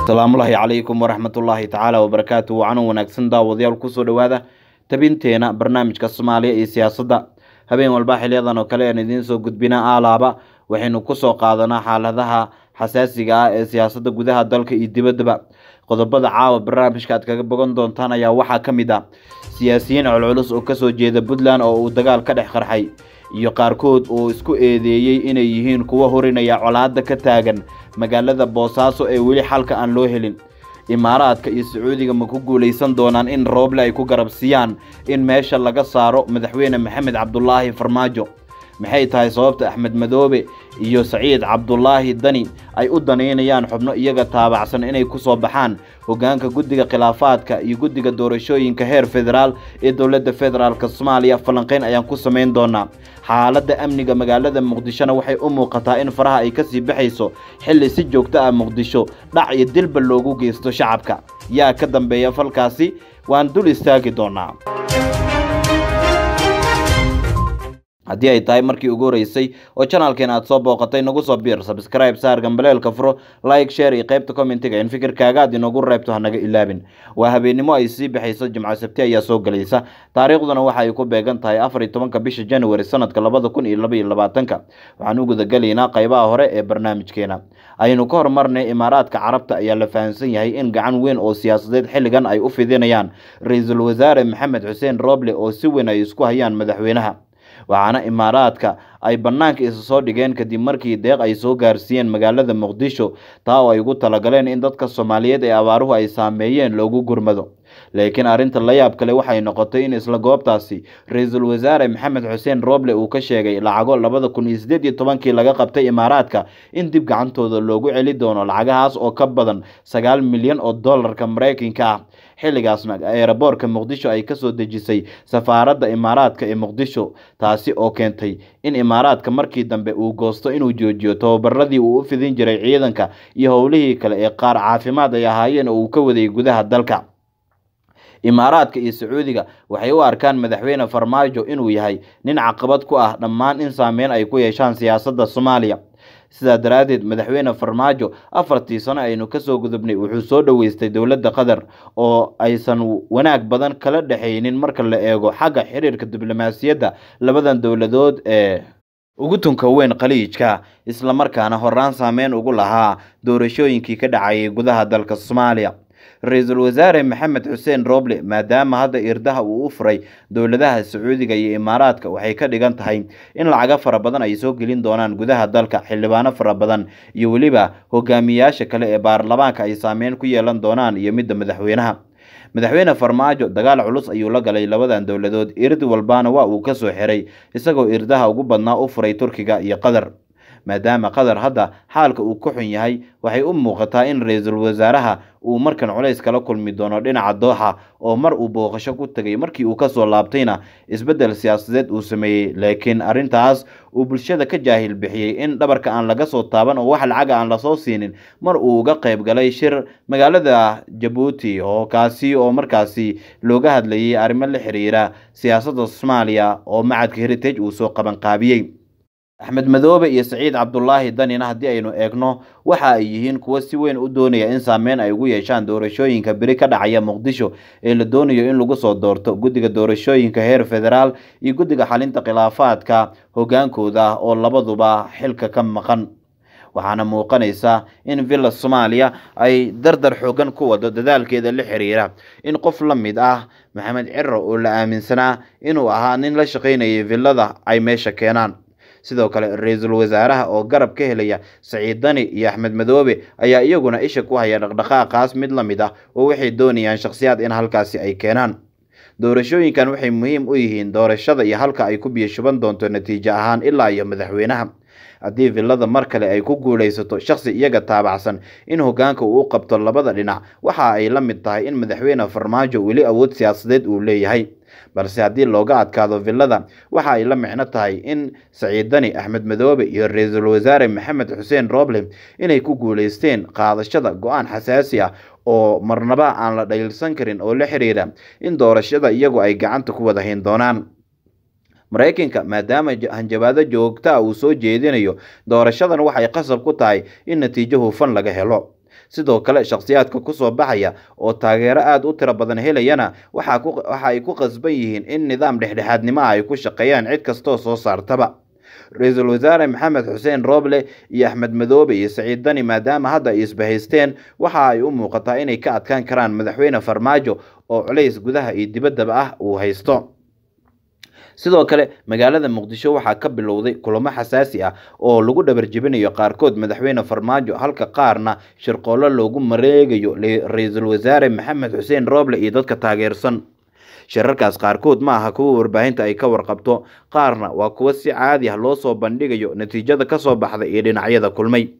asalaamu laahi calaykum waraxmatullaahi tacaala wabarakaatu wacanan wanaagsan daawadayaal kusoo dhowaada tabinteena barnaamijka soomaaliya iyo siyaasadda habeen walba xiliyadan oo kale aan idiin soo gudbina aalaaba waxaynu kusoo qaadanaa xaaladaha xasaasiga ah ee siyaasadda gudaha dalka iyo dibaddaba qodobada caawa barnaamijka aad kaga bogan doontaan ayaa waxaa ka mid ah siyaasiyiin colculus oo kasoo jeeda puntland oo uu dagaal ka dhex qarxay iyo qaarkood oo isku eedeeyey inay yihiin kuwa horinaya colaadda ka taagan magaalada boosaaso ee weli xalka aan loo helin imaaraadka iyo sacuudiga ma ku guulaysan doonaan in rooble ay ku garabsiyaan in meesha laga saaro madaxweyne maxamed cabdulaahi farmaajo maxay tahay sababta axmed madoobe iyo saciid cabdulaahi dani ay u danaynayaan xubno iyaga taabacsan inay ku soo baxaan hoggaanka guddiga khilaafaadka iyo guddiga doorashooyinka heer federaal ee dowladda federaalk soomaaliya falanqayn ayaan ku samayn doonaa xaaladda amniga magaalada muqdishona waxay u muuqataa in faraha ay ka sii baxayso xilli si joogto ah muqdisho dhac iyo dilba loogu geysto shacabka yaa ka dambeeya falkaasi waan dul istaagi doonaa haddii ay tahay markii ugu horeysay oo janaalkeen aad soo booqatay nagu soo biir subscribe saargan baleelka furo like share iyo qaybta commentiga in fikirkaaga aad inoogu reebto hanaga ilaabin waa habeennimo ay sii baxayso jimco sabti ayaa soo gelaysa taariikhduna waxa ay ku beegan tahay afar iyo tobanka bisha januari sanadka labada kun iyo laba labaatanka waxaan u gudagelaynaa qaybaha hore ee barnaamijkeena aynu ka horumarnay imaaraadka carabta ayaa la fahamsan yahay in gacan weyn oo siyaasadeed xilligan ay u fidinayaan ra-iisul wasaare maxamed xuseen rooble oo si weyn ay isku hayaan madaxweynaha waxaana imaaraadka ay bannaanka isu soo dhigeen kadib markii deeq ay soo gaarsiiyeen magaalada muqdisho taa oo ay ugu talagaleen in dadka soomaaliyeed ee abaaruhu ay saameeyeen loogu gurmado laakiin arrinta la yaab kale waxay noqotay in isla goobtaasi ra-iisul wasaare maxamed xuseen rooble uu ka sheegay lacago labada kun iyo sideed iyo tobankii laga qabtay imaaraadka in dib gacantooda loogu celi doono lacagahaas oo ka badan sagaal milyan oo doolarka maraykanka ah xilligaasna eeraboorka muqdisho ay kasoo dejisay safaaradda imaaraadka ee muqdisho taasi oo keentay in imaaraadka markii dambe uu goosto inuu joojiyo tababaradii uu u fidin jiray ciidanka iyo howlihii kale ee qaar caafimaad ay ahaayeen oo uu ka waday gudaha dalka imaaraadka iyo sacuudiga waxay u arkaan madaxweyne farmaajo inuu yahay nin caqabad ku ah dhammaan in saameyn ay ku yeeshaan siyaasadda soomaaliya sidaa daraaddeed madaxweyne farmaajo afartii sano aynu kasoo gudubnay wuxuu soo dhoweystay dowladda qatar oo aysan wanaag badan kala dhexaynin marka la eego xagga xiriirka diblomaasiyadda labadan dowladood ee ugu tunka weyn khaliijka islamarkaana horaan saameyn ugu lahaa doorashooyinkii ka dhacayay gudaha dalka soomaaliya ra-iisul wasaare maxamed xuseen rooble maadaama hadda irdaha uu u furay dowladaha sacuudiga iyo imaaraadka waxay ka dhigan tahay in lacago fara badan ay soo gelin doonaan gudaha dalka xildhibaano fara badan iyo weliba hogaamiyaasha kale ee baarlamaanka ay saameyn ku yeelan doonaan iyo midda madaxweynaha madaxweyne farmaajo dagaal culus ayuu la galay labadan dowladood irdi walbaana waa uu ka soo xiray isagoo irdaha ugu badnaa u furay turkiga iyo qatar maadaama qatar hadda xaalka uu ku xun yahay waxay u muuqataa in ra-iisul wasaaraha uu markan culays kala kulmi doono dhinaca dooxa oo mar uu booqasho ku tegay markii uu kasoo laabtayna isbeddel siyaasadeed uu sameeyey laakiin arrintaas uu bulshada ka jaahil bixiyey in dhabarka aan laga soo taaban oo wax lacaga aan lasoo siinin mar uu uga qayb galay shir magaalada jabuuti oo kaasi oo markaasi looga hadlayay arrimo la xiriira siyaasadda soomaaliya oo macadka heritage uu soo qabanqaabiyey axmed madoobe iyo saciid cabdulaahi danina haddii aynu eegno waxa ay yihiin kuwo si weyn u doonaya in saameyn ay ugu yeeshaan doorashooyinka beri ka dhacaya muqdisho ee la doonayo in lagu soo doorto guddiga doorashooyinka heer federaal iyo guddiga xalinta khilaafaadka hogaankooda oo labaduba xilka ka maqan waxaana muuqanaysa in villa soomaaliya ay dardar xoogan ku wado dadaalkeeda la xiriira in qof la mid ah maxamed ciro oo la aaminsanaa inuu ahaa nin la shaqaynayay villada ay meesha keenaan sidoo kale ra-iisul wasaaraha oo garab ka helaya saciid dani iyo axmed madoobe ayaa iyaguna isha ku haya dhaqdhaqaaqaas mid la mid ah oo waxay doonayaan shakhsiyaad in halkaasi ay keenaan doorashooyinkan waxay muhiim u yihiin doorashada iyo halka ay ku biyo shuban doonto natiijo ahaan ilaa iyo madaxweynaha haddii villada mar kale ay ku guulaysato shakhsi iyaga taabacsan in hoggaanka uu u qabto labada dhinac waxa ay la mid tahay in madaxweyne farmaajo weli awood siyaasadeed uu leeyahay balse haddii looga adkaado villada waxa ay la micno tahay in saciiddani axmed madoobe iyo ra-iisul wasaare maxamed xuseen roble inay ku guulaysteen qaadashada go-aan xasaasi ah oo marnaba aan la dhaliilsan karin oo la xiriira in doorashada iyagu ay gacanta ku wada hayn doonaan maraykanka maadaama hanjabaado joogta ah uu soo jeedinayo doorashadan waxay qasab ku tahay in natiijo hufan laga helo sidoo kale shakhsiyaadka kusoo baxaya oo taageero aada u tiro badan helayana waxa ay ku qasban yihiin in nidaam dhexdhexaadnimo ay ku shaqeeyaan cid kastoo soo saartaba ra-iisul wasaare maxamed xuseen rooble iyo axmed madoobe iyo saciid dani maadaama hadda ay isbahaysteen waxa ay u muuqataa inay ka adkaan karaan madaxweyne farmaajo oo culays gudaha iyo dibaddaba ah uu haysto sidoo kale magaalada muqdisho waxaa ka bilowday kulamo xasaasi ah oo lagu dhabarjebinayo qaarkood madaxweyne farmaajo halka qaarna shirqoollo loogu mareegayo ra-iisul wasaare maxamed xuseen rooble iyo dadka taageersan shirarkaas qaarkood ma aha kuwa warbaahinta ay ka warqabto qaarna waa kuwa si caadi ah loo soo bandhigayo natiijada ka soo baxda iyo dhinacyada kulmay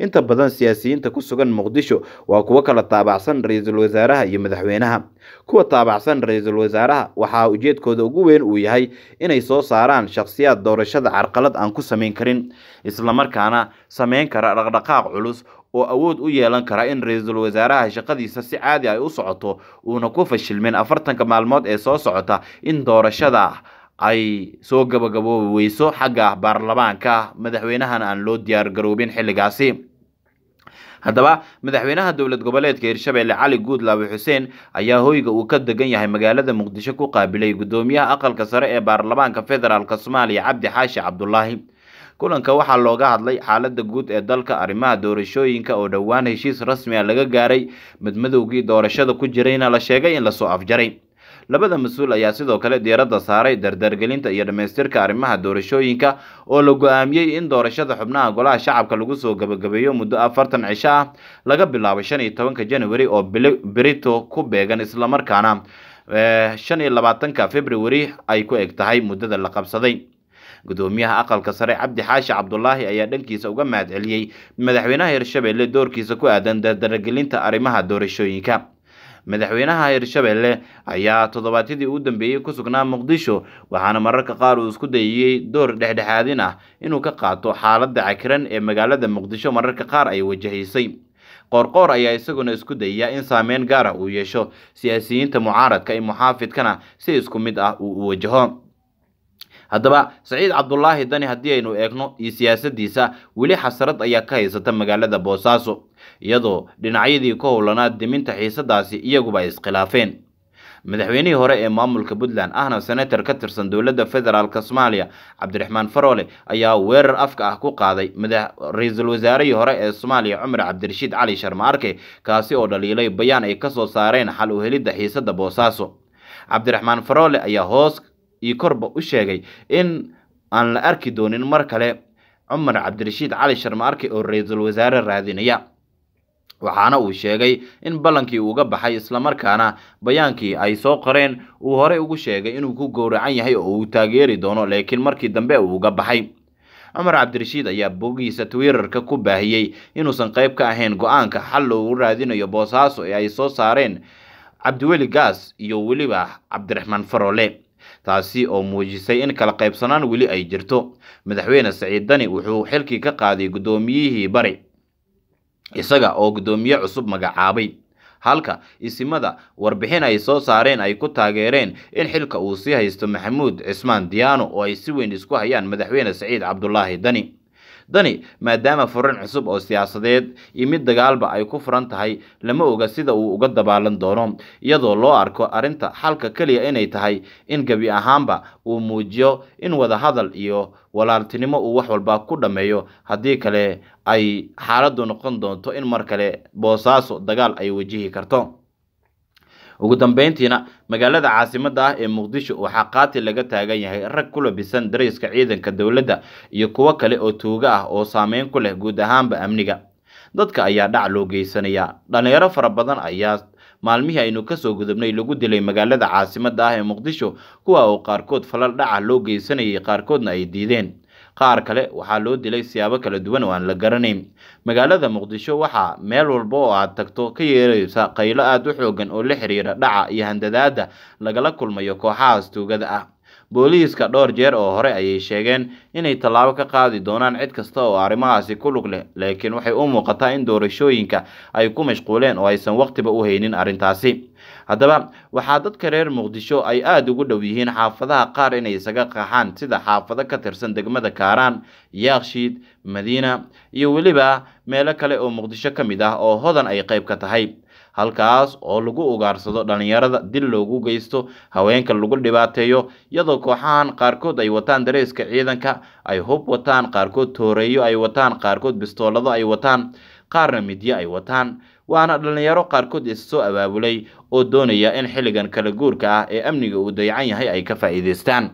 inta badan siyaasiyiinta ku sugan muqdisho waa kuwo kala taabacsan ra-iisul wasaaraha iyo madaxweynaha kuwa taabacsan ra-iisul wasaaraha waxaa ujeedkooda ugu weyn uu yahay inay soo saaraan shakhsiyaad doorashada carqalad aan ku samayn karin isla markaana samayn kara dhaqdhaqaaq culus oo awood u yeelan kara in ra-iisul wasaaraha shaqadiisa si caadi ah ay u socoto uuna ku fashilmin afartanka maalmood ee soo socota in doorashada ay soo gabagaboobi xagga baarlamaanka madaxweynahana aan loo diyaar garoobin xilligaasi haddaba madaxweynaha dowlad goboleedka hirshabelle cali guudlaabe xuseen ayaa hoyga uu ka degan yahay magaalada muqdisho ku qaabilay guddoomiyaha aqalka sare ee baarlamaanka federaalk soomaaliya cabdi xaashi cabdulaahi kulanka waxaa looga hadlay xaaladda guud ee dalka arrimaha doorashooyinka oo dhowaan heshiis rasmi a ah laga gaaray madmadowgii doorashada ku jirayna la sheegay in lasoo afjaray labada mas-uul ayaa sidoo kale diiradda saaray dardargelinta iyo dhammaystirka arrimaha doorashooyinka oo la go-aamiyey in doorashada xubnaha golaha shacabka lagu soo gabagabeeyo muddo afartan cisho ah laga bilaabo shan iyo tobanka january oo berito ku beegan islamarkaana eh, shan iyo labaatanka february ay ku eg tahay muddada la qabsaday gudoomiyaha aqalka sare cabdi xaashi cabdulaahi ayaa dhankiisa uga mahad celiyey madaxweynaha hirshabelle doorkiisa ku aadan dardargelinta arrimaha doorashooyinka madaxweynaha hirshabelle ayaa toddobaadkadii ugu dambeeyey ku sugnaa muqdisho waxaana mararka qaar uu isku dayiyey door dhexdhexaadin ah inuu ka qaato xaaladda cakiran ee magaalada muqdisho mararka qaar ay wajahaysay qoorqoor ayaa isaguna isku dayaya in saameyn gaar ah uu yeesho siyaasiyiinta mucaaradka ee muxaafidkana si isku mid ah uu u wajaho haddaba saciid cabdulaahi dani haddii aynu eegno iyo siyaasadiisa weli xasarad ayaa ka haysata magaalada boosaaso iyadoo dhinacyadii ku howlanaa deminta xiisadaasi iyaguba ay iskhilaafeen madaxweynihii hore ee maamulka puntland ahna senator ka tirsan dowladda federaalk soomaaliya cabdiraxmaan farole ayaa weerar afka ah ku qaaday ra-iisul wasaarihii hore ee soomaaliya cumar cabdirashiid cali sharma arke kaasi oo dhaliilay bayaan ay kasoo saareen xal u helidda xiisadda boosaaso cabdiraxmaan farole ayaa hoos iyo korba u sheegay in aan la arki doonin mar kale cumar cabdirashiid cali sharma arki oo ra-iisul wasaare raadinaya waxaana uu sheegay in ballankii uuga baxay islamarkaana bayaankii ay soo qoreen uu horey ugu sheegay inuu ku gowracan yahay oo uu taageeri doono laakiin markii dambe uu uuga baxay cumar cabdirashiid ayaa bogihiisa twitterka ku baahiyey inuusan qayb ka ahayn go-aanka xal loogu raadinayo boosaaso ee ay soo saareen cabdiweli gaas iyo weliba cabdiraxmaan farole taasi oo muujisay in kala qaybsanaan weli ay jirto madaxweyne saciid dani wuxuu xilkii ka qaaday guddoomiyihii bari isaga oo guddoomiye cusub magacaabay halka isimada warbixin ay soo saareen ay ku taageereen in xilka uu sii haysto maxamuud cismaan diyaano oo ay si weyn isku hayaan madaxweyne saciid cabdulaahi dani dani maadaama furin cusub oo siyaasadeed iyo mid dagaalba ay ku furan tahay lama oga sida uu uga dabaalan doono iyadoo loo arko arrinta xalka keliya inay tahay in gebi ahaanba uu muujiyo in wadahadal iyo walaaltinimo uu wax walba ku dhammeeyo haddii kale ay xaaladdu noqon doonto in mar kale boosaaso dagaal ay wajihi karto ugu dambeyntiina magaalada caasimada ah ee muqdisho waxaa qaati laga taagan yahay rag ku labisan darayska ciidanka dowladda iyo kuwo kale oo tuugo ah oo saameyn ku leh guud ahaanba amniga dadka ayaa dhac loo geysanaya dhalinyaro fara badan ayaa maalmihii aynu kasoo gudubnay lagu dilay magaalada caasimada ah ee muqdisho kuwa oo qaarkood falal dhaca loo geysanayay qaarkoodna ay diideen qaar kale waxaa loo dilay siyaabo kala duwan oo aan la garanayn magaalada muqdisho waxaa meel walba oo aad tagto ka yeeraysa qaylo aad u xooggan oo la xiriira dhaca iyo handadaada lagala kulmayo kooxahaas tuugada ah booliiska dhowr jeer oo hore ayay sheegeen inay tallaabo ka qaadi doonaan cid kasta oo arrimahaasi ku lug leh laakiin waxay u muuqataa in doorashooyinka ay ku mashquuleen oo aysan waqtiba u haynin arrintaasi haddaba waxaa dadka reer muqdisho ay aada ugu dhow yihiin xaafadaha qaar inay isaga qaxaan sida xaafado ka tirsan degmada kaaraan yaakshiid madiina iyo weliba meelo kale oo muqdisho ka mid ah oo hodan ay qayb ka tahay halkaas oo lagu ugaarsado dhallinyarada dil loogu geysto haweenka lagu dhibaateeyo iyadoo kooxahan qaarkood ay wataan dareyska ciidanka ay hub wataan qaarkood tooreeyo ay wataan qaarkood bistoolado ay wataan qaarna midyo ay wataan waana dhallinyaro qaarkood is soo abaabulay oo doonaya in xilligan kala guurka ah ee amniga uu dayacan yahay ay ka faa'iidaystaan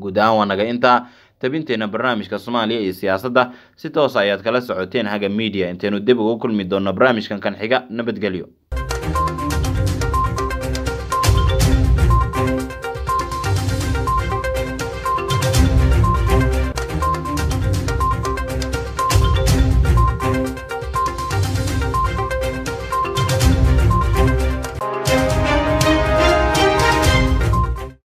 guud ahaan waa naga intaa tabinteenna barnaamijka soomaaliya iyo siyaasadda si toosa ayaad kala socoteen haga media intaynu dib uga kulmi doonno barnaamijkan kanxiga nabadgelyo